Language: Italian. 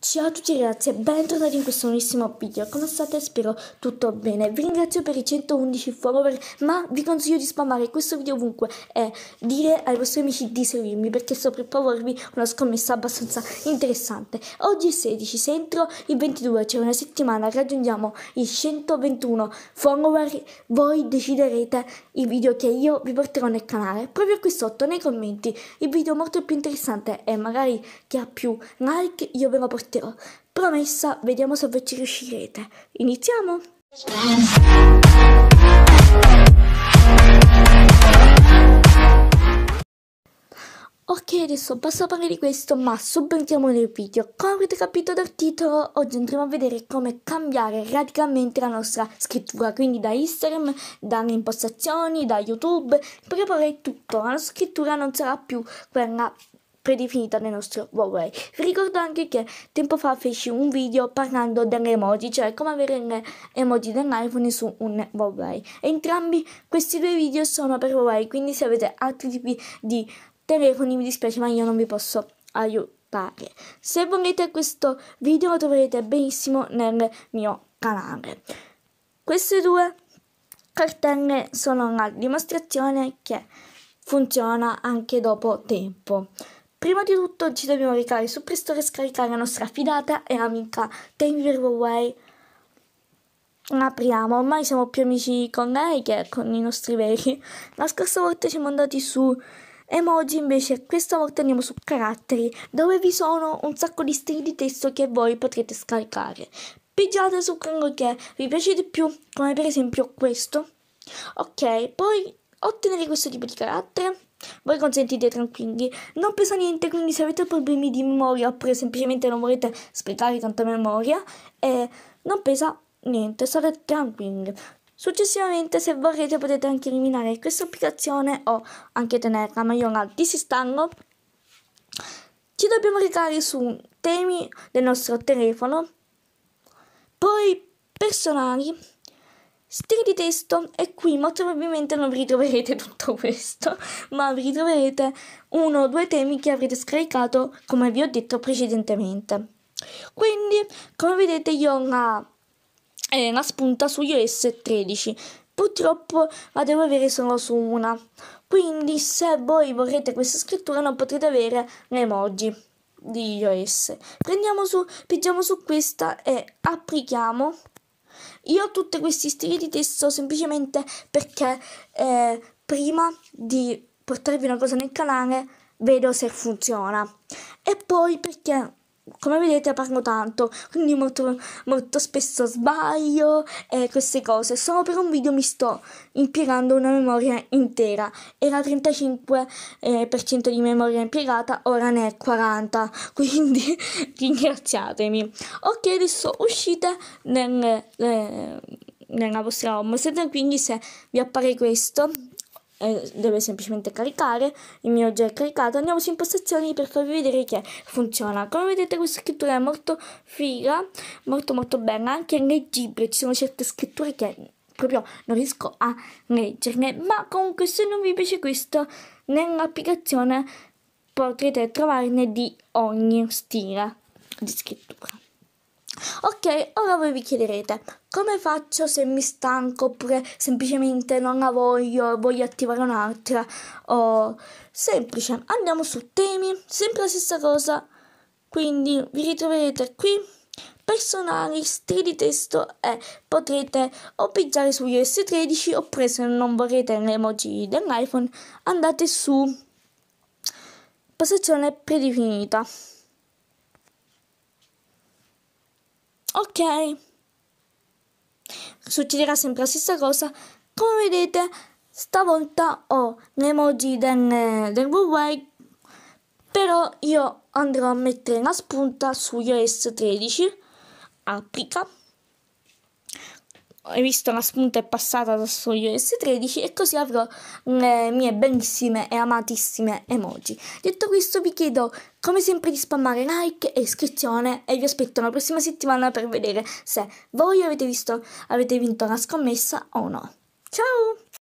Ciao a tutti ragazzi e bentornati in questo nuovissimo video, come state spero tutto bene, vi ringrazio per i 111 follower ma vi consiglio di spammare questo video ovunque e dire ai vostri amici di seguirmi perché sto per proporvi una scommessa abbastanza interessante. Oggi è 16, se entro il 22, cioè una settimana, raggiungiamo i 121 follower, voi deciderete i video che io vi porterò nel canale, proprio qui sotto nei commenti, il video molto più interessante e magari che ha più like io ve lo porterò sorteo. Promessa, vediamo se voi ci riuscirete. Iniziamo! Ok, adesso basta parlare di questo, ma subentriamo nel video. Come avete capito dal titolo, oggi andremo a vedere come cambiare radicalmente la nostra scrittura, quindi da Instagram, dalle impostazioni, da YouTube, perché tutto. La nostra scrittura non sarà più quella predefinita nel nostro Huawei. Vi ricordo anche che tempo fa feci un video parlando delle emoji, cioè come avere le emoji dell'iPhone su un Huawei. Entrambi questi due video sono per Huawei, quindi se avete altri tipi di telefoni mi dispiace ma io non vi posso aiutare. Se volete questo video lo troverete benissimo nel mio canale. Queste due cartelle sono una dimostrazione che funziona anche dopo tempo. Prima di tutto ci dobbiamo recare su Play Store e scaricare la nostra fidata e amica Tanger Away. Apriamo, ormai siamo più amici con lei che con i nostri veri. La scorsa volta siamo andati su emoji invece questa volta andiamo su caratteri dove vi sono un sacco di stili di testo che voi potrete scaricare pigiate su quello che vi piace di più come per esempio questo ok poi ottenere questo tipo di carattere voi consentite tranquilli, non pesa niente, quindi se avete problemi di memoria oppure semplicemente non volete sprecare tanta memoria, eh, non pesa niente, state tranquilli. Successivamente se vorrete potete anche eliminare questa applicazione o anche tenerla, ma io la disinstanno. Ci dobbiamo recare su temi del nostro telefono, poi personali stile di testo e qui molto probabilmente non vi ritroverete tutto questo, ma vi ritroverete uno o due temi che avrete scaricato come vi ho detto precedentemente. Quindi, come vedete, io ho una, eh, una spunta su iOS 13, purtroppo la devo avere solo su una. Quindi, se voi vorrete questa scrittura, non potrete avere le emoji di iOS. Prendiamo su, pigiamo su questa e applichiamo. Io ho tutti questi stili di testo semplicemente perché eh, prima di portarvi una cosa nel canale vedo se funziona. E poi perché come vedete parlo tanto, quindi molto, molto spesso sbaglio e eh, queste cose. Solo per un video mi sto impiegando una memoria intera. Era 35% eh, di memoria impiegata, ora ne è 40, quindi ringraziatemi. Ok, adesso uscite nel, eh, nella vostra home, quindi se vi appare questo eh, deve semplicemente caricare, il mio già è caricato, andiamo su impostazioni per farvi vedere che funziona. Come vedete questa scrittura è molto figa, molto molto bella, anche leggibile, ci sono certe scritture che proprio non riesco a leggerne, ma comunque se non vi piace questo, nell'applicazione potrete trovarne di ogni stile di scrittura. Ok, ora voi vi chiederete come faccio se mi stanco oppure semplicemente non la voglio, voglio attivare un'altra. Oh, semplice, andiamo su temi, sempre la stessa cosa. Quindi vi ritroverete qui, personali, stili di testo e potrete o pigiare su iOS 13 oppure se non vorrete le emoji dell'iPhone andate su posizione predefinita. ok succederà sempre la stessa cosa come vedete stavolta ho l'emoji del, del Huawei però io andrò a mettere una spunta su iOS 13 applica hai visto la spunta è passata da su iOS 13 e così avrò le mm, eh, mie bellissime e amatissime emoji. Detto questo vi chiedo come sempre di spammare like e iscrizione e vi aspetto la prossima settimana per vedere se voi avete, visto, avete vinto la scommessa o no. Ciao!